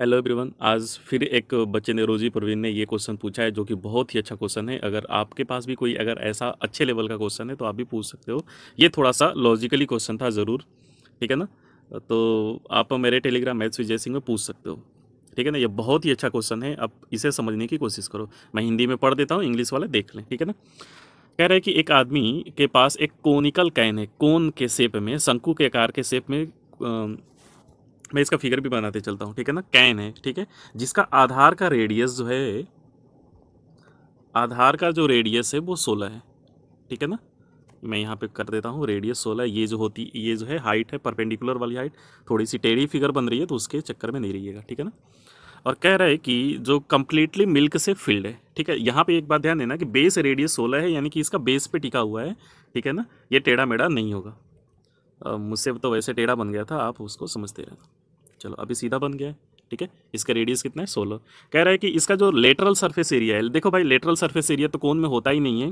hello everyone आज फिर एक बच्चे ने रोजी प्रवीण ने ये क्वेश्चन पूछा है जो कि बहुत ही अच्छा क्वेश्चन है अगर आपके पास भी कोई अगर ऐसा अच्छे लेवल का क्वेश्चन है तो आप भी पूछ सकते हो ये थोड़ा सा लॉजिकली क्वेश्चन था ज़रूर ठीक है ना तो आप मेरे टेलीग्राम मैथ्स विजय सिंह में पूछ सकते हो ठीक है ना ये बहुत ही अच्छा क्वेश्चन है आप इसे समझने की कोशिश करो मैं हिंदी में पढ़ देता हूँ इंग्लिश वाला देख लें ठीक है ना कह रहे हैं कि एक आदमी के पास एक कोनिकल कैन है कोन के शेप में शंकु के आकार के शेप में मैं इसका फिगर भी बनाते चलता हूँ ठीक है ना कैन है ठीक है जिसका आधार का रेडियस जो है आधार का जो रेडियस है वो सोलह है ठीक है ना मैं यहाँ पे कर देता हूँ रेडियस सोलह ये जो होती ये जो है हाइट है परपेंडिकुलर वाली हाइट थोड़ी सी टेढ़ी फिगर बन रही है तो उसके चक्कर में नहीं रहिएगा ठीक है ना और कह रहा है कि जो कम्प्लीटली मिल्क से फिल्ड है ठीक है यहाँ पे एक बात ध्यान देना कि बेस रेडियस सोलह है यानी कि इसका बेस पे टिका हुआ है ठीक है ना ये टेढ़ा मेढ़ा नहीं होगा मुझसे तो वैसे टेढ़ा बन गया था आप उसको समझते रहना चलो अभी सीधा बन गया है ठीक है इसका रेडियस कितना है सोलह कह रहा है कि इसका जो लेटरल सरफेस एरिया है देखो भाई लेटरल सरफेस एरिया तो कोन में होता ही नहीं है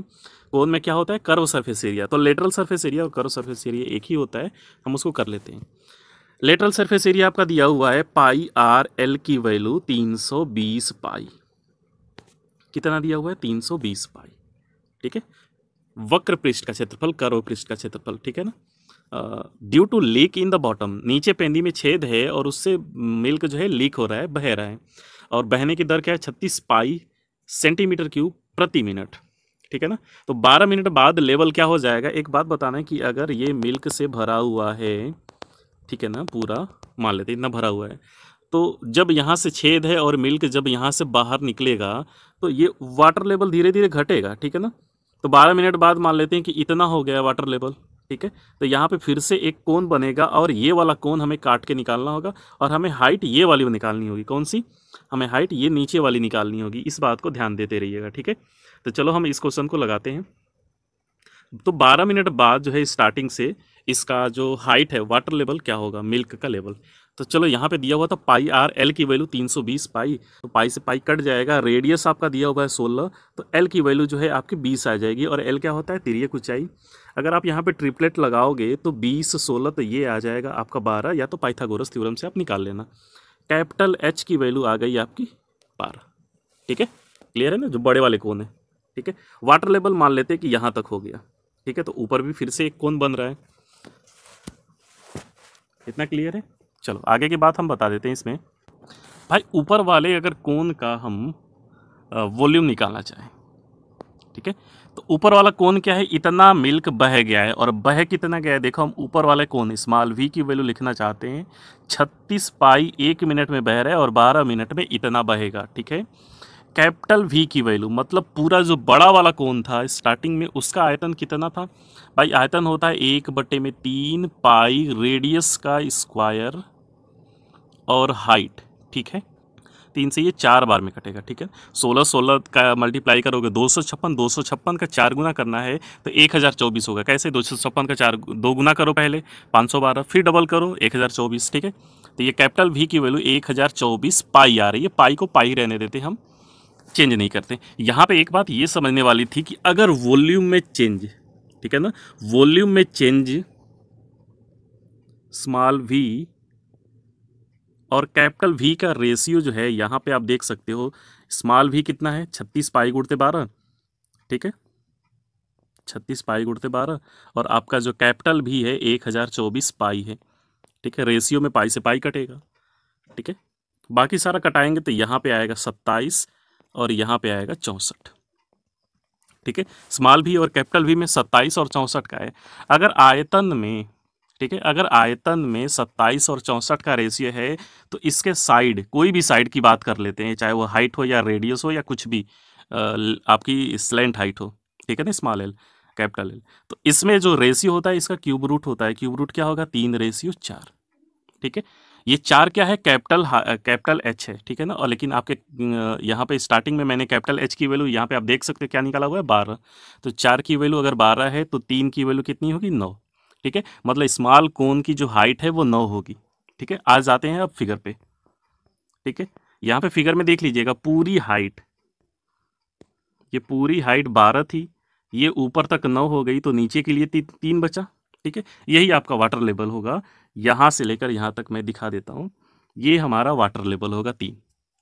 कोन में क्या होता है कर्व सरफेस एरिया तो लेटरल सरफेस एरिया और कर्व सरफेस एरिया एक ही होता है हम उसको कर लेते हैं लेटरल सरफेस एरिया आपका दिया हुआ है पाई आर एल की वैल्यू तीन सौ बीस पाई कितना दिया हुआ है तीन सौ बीस पाई ठीक है वक्र पृष्ठ का क्षेत्रफल करो पृष्ठ का क्षेत्रफल ठीक है ना due to leak in the bottom नीचे पेंदी में छेद है और उससे मिल्क जो है लीक हो रहा है बह रहा है और बहने की दर क्या है छत्तीस पाई सेंटीमीटर क्यूब प्रति मिनट ठीक है ना तो 12 मिनट बाद लेवल क्या हो जाएगा एक बात बताना है कि अगर ये मिल्क से भरा हुआ है ठीक है ना पूरा मान लेते इतना भरा हुआ है तो जब यहाँ से छेद है और मिल्क जब यहाँ से बाहर निकलेगा तो ये वाटर लेवल धीरे धीरे घटेगा ठीक है ना तो 12 मिनट बाद मान लेते हैं कि इतना हो गया वाटर लेवल ठीक है तो यहाँ पे फिर से एक कोन बनेगा और ये वाला कोन हमें काट के निकालना होगा और हमें हाइट ये वाली निकालनी होगी कौन सी हमें हाइट ये नीचे वाली निकालनी होगी इस बात को ध्यान देते रहिएगा ठीक है तो चलो हम इस क्वेश्चन को लगाते हैं तो 12 मिनट बाद जो है स्टार्टिंग से इसका जो हाइट है वाटर लेवल क्या होगा मिल्क का लेवल तो चलो यहाँ पे दिया हुआ था पाई आर एल की वैल्यू 320 पाई तो पाई से पाई कट जाएगा रेडियस आपका दिया हुआ है 16 तो एल की वैल्यू जो है आपकी 20 आ जाएगी और एल क्या होता है तिरक ऊंचाई अगर आप यहाँ पे ट्रिपलेट लगाओगे तो 20 16 तो ये आ जाएगा आपका 12 या तो पाइथागोरस थ्योरम से आप निकाल लेना कैपिटल एच की वैल्यू आ गई आपकी बारह ठीक है क्लियर है ना जो बड़े वाले कौन है ठीक है वाटर लेवल मान लेते हैं कि यहाँ तक हो गया ठीक है तो ऊपर भी फिर से एक कौन बन रहा है इतना क्लियर है चलो आगे की बात हम बता देते हैं इसमें भाई ऊपर वाले अगर कोन का हम वॉल्यूम निकालना चाहें ठीक है तो ऊपर वाला कोन क्या है इतना मिल्क बह गया है और बह कितना गया है देखो हम ऊपर वाले कोन स्मॉल वी की वैल्यू लिखना चाहते हैं 36 पाई एक मिनट में बह रहा है और 12 मिनट में इतना बहेगा ठीक है कैपिटल वी की वैल्यू मतलब पूरा जो बड़ा वाला कौन था स्टार्टिंग में उसका आयतन कितना था भाई आयतन होता है एक बटे में तीन पाई रेडियस का स्क्वायर और हाइट ठीक है तीन से ये चार बार में कटेगा ठीक है सोलह सोलह का मल्टीप्लाई करोगे दो सौ छप्पन दो सौ छप्पन का चार गुना करना है तो एक हज़ार चौबीस होगा कैसे दो सौ छप्पन का चार दो गुना करो पहले पाँच सौ बारह फिर डबल करो एक हज़ार चौबीस ठीक है तो ये कैपिटल वी की वैल्यू एक हज़ार चौबीस पाई आ रही है पाई को पाई रहने देते हम चेंज नहीं करते यहाँ पे एक बात ये समझने वाली थी कि अगर वॉल्यूम में चेंज ठीक है ना वॉल्यूम में चेंज स्मॉल वी और कैपिटल वी का रेशियो जो है यहाँ पे आप देख सकते हो स्मॉल वी कितना है छत्तीस पाई गुड़ते बारह ठीक है छत्तीस पाई गुड़ते बारह और आपका जो कैपिटल भी है एक हज़ार चौबीस पाई है ठीक है रेशियो में पाई से पाई कटेगा ठीक है बाकी सारा कटाएंगे तो यहाँ पे आएगा सत्ताईस और यहाँ पे आएगा चौंसठ ठीक है स्मॉल भी और कैपिटल भी में सत्ताईस और चौंसठ का है अगर आयतन में ठीक है अगर आयतन में सत्ताईस और चौंसठ का रेशियो है तो इसके साइड कोई भी साइड की बात कर लेते हैं चाहे वो हाइट हो या रेडियस हो या कुछ भी आपकी स्लेंट हाइट हो ठीक है ना स्मॉल एल कैपिटल एल तो इसमें जो रेशियो होता है इसका क्यूब रूट होता है क्यूब रूट क्या होगा तीन रेशियो चार ठीक है ये चार क्या है कैपिटल कैपिटल एच है ठीक है ना और लेकिन आपके यहाँ पे स्टार्टिंग में मैंने कैपिटल एच की वैल्यू यहाँ पे आप देख सकते हो क्या निकाला हुआ है बारह तो चार की वैल्यू अगर बारह है तो तीन की वैल्यू कितनी होगी नौ ठीक है मतलब स्मॉल कोन की जो हाइट है वो नौ होगी ठीक है आज आते हैं आप फिगर पे ठीक है यहाँ पे फिगर में देख लीजिएगा पूरी हाइट ये पूरी हाइट बारह थी ये ऊपर तक नौ हो गई तो नीचे के लिए ती, तीन बचा ठीक है यही आपका वाटर लेवल होगा यहाँ से लेकर यहाँ तक मैं दिखा देता हूँ ये हमारा वाटर लेवल होगा तीन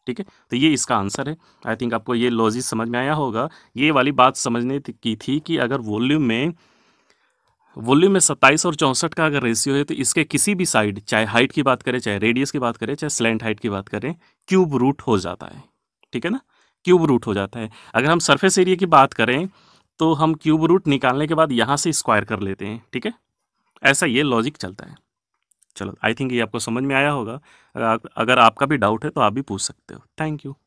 ठीक है तो ये इसका आंसर है आई थिंक आपको ये लॉजिक समझ में आया होगा ये वाली बात समझने की थी कि अगर वॉल्यूम में वॉल्यूम में सत्ताईस और चौंसठ का अगर रेशियो है तो इसके किसी भी साइड चाहे हाइट की बात करें चाहे रेडियस की बात करें चाहे स्लेंट हाइट की बात करें क्यूब रूट हो जाता है ठीक है ना क्यूब रूट हो जाता है अगर हम सरफेस एरिया की बात करें तो हम क्यूब रूट निकालने के बाद यहाँ से स्क्वायर कर लेते हैं ठीक है ऐसा ये लॉजिक चलता है चलो आई थिंक ये आपको समझ में आया होगा अगर आपका भी डाउट है तो आप भी पूछ सकते हो थैंक यू